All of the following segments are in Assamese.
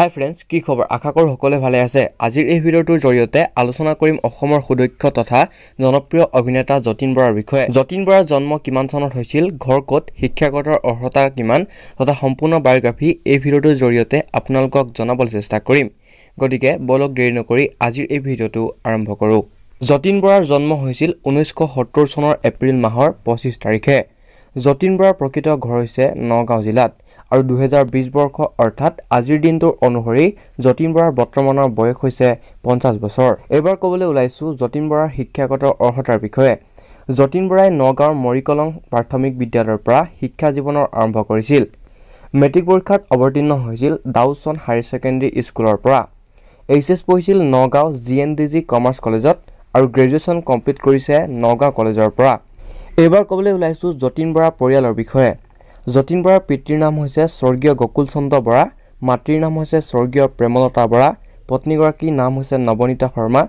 হাই ফ্ৰেণ্ডছ কি খবৰ আশা কৰোঁ সকলোৱে ভালে আছে আজিৰ এই ভিডিঅ'টোৰ জৰিয়তে আলোচনা কৰিম অসমৰ সুদক্ষ তথা জনপ্ৰিয় অভিনেতা যতীন বৰাৰ বিষয়ে যতীন বৰাৰ জন্ম কিমান চনত হৈছিল ঘৰ ক'ত শিক্ষাগত অৰ্হতা কিমান তথা সম্পূৰ্ণ বায়'গ্ৰাফি এই ভিডিঅ'টোৰ জৰিয়তে আপোনালোকক জনাবলৈ চেষ্টা কৰিম গতিকে বলক দেৰি নকৰি আজিৰ এই ভিডিঅ'টো আৰম্ভ কৰোঁ যতীন বৰাৰ জন্ম হৈছিল ঊনৈছশ সত্তৰ চনৰ এপ্ৰিল মাহৰ পঁচিছ তাৰিখে যতীন বৰাৰ প্ৰকৃত ঘৰ হৈছে নগাঁও জিলাত আৰু দুহেজাৰ বিছ বৰ্ষ অৰ্থাৎ আজিৰ দিনটোৰ অনুসৰি যতীন বৰাৰ বৰ্তমানৰ বয়স হৈছে পঞ্চাছ বছৰ এইবাৰ ক'বলৈ ওলাইছোঁ যতীন বৰাৰ শিক্ষাগত অৰ্হতাৰ বিষয়ে যতীন বৰাই নগাঁৱৰ মৰিকলং প্ৰাথমিক বিদ্যালয়ৰ পৰা শিক্ষা জীৱনৰ আৰম্ভ কৰিছিল মেট্ৰিক পৰীক্ষাত অৱতীৰ্ণ হৈছিল ডাউচন হায়াৰ ছেকেণ্ডেৰী স্কুলৰ পৰা এইচ এছ পঢ়িছিল Nagaon G N D G commerce কলেজত আৰু গ্ৰেজুৱেশ্যন কমপ্লিট কৰিছে নগাঁও কলেজৰ পৰা এইবাৰ ক'বলৈ ওলাইছোঁ যতীন বৰাৰ পৰিয়ালৰ বিষয়ে যতীন বৰাৰ পিতৃৰ নাম হৈছে স্বৰ্গীয় গকুল চন্দ্ৰ বৰা মাতৃৰ নাম হৈছে স্বৰ্গীয় প্ৰেমলতা বৰা পত্নীগৰাকীৰ নাম হৈছে নৱনীতা শৰ্মা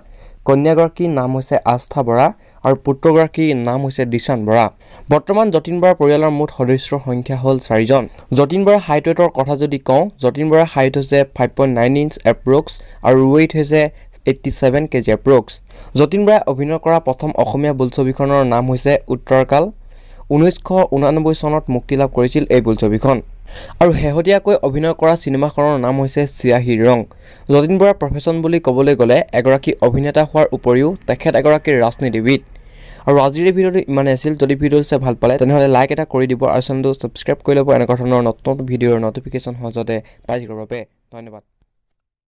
কন্যাগৰাকীৰ নাম হৈছে আস্থা বৰা আৰু পুত্ৰগৰাকীৰ নাম হৈছে দিশান বৰা বৰ্তমান যতীন বৰা পৰিয়ালৰ মুঠ সদস্যৰ সংখ্যা হ'ল চাৰিজন যতীন বৰাৰ হাইট ৱেটৰ কথা যদি কওঁ যতীন বৰাৰ হাইট হৈছে five point nine inch approx আৰু ৱেইট হৈছে eighty seven K G approx Jatin বৰাই অভিনয় কৰা প্ৰথম অসমীয়া বোলছবিখনৰ নাম হৈছে উত্তৰকাল ঊনৈছশ ঊনানব্বৈ চনত মুক্তি লাভ কৰিছিল এই বোলছবিখন আৰু শেহতীয়াকৈ অভিনয় কৰা চিনেমাখনৰ নাম হৈছে চিয়াহী ৰং যতীন বৰাৰ প্ৰফেশ্যন বুলি ক'বলৈ গ'লে এগৰাকী অভিনেতা হোৱাৰ উপৰিও তেখেত এগৰাকী ৰাজনীতিবিদ আৰু আজিৰ এই ভিডিঅ'টো ইমানেই আছিল যদি ভিডিঅ'টো চাই ভাল পালে তেনেহ'লে লাইক এটা কৰি দিব আৰু চেনেলটো ছাবস্ক্ৰাইব কৰি ল'ব এনেকুৱা ধৰণৰ নতুন ভিডিঅ'ৰ ন'টিফিকেশ্যন সহজতে পাই থাকিবৰ বাবে ধন্যবাদ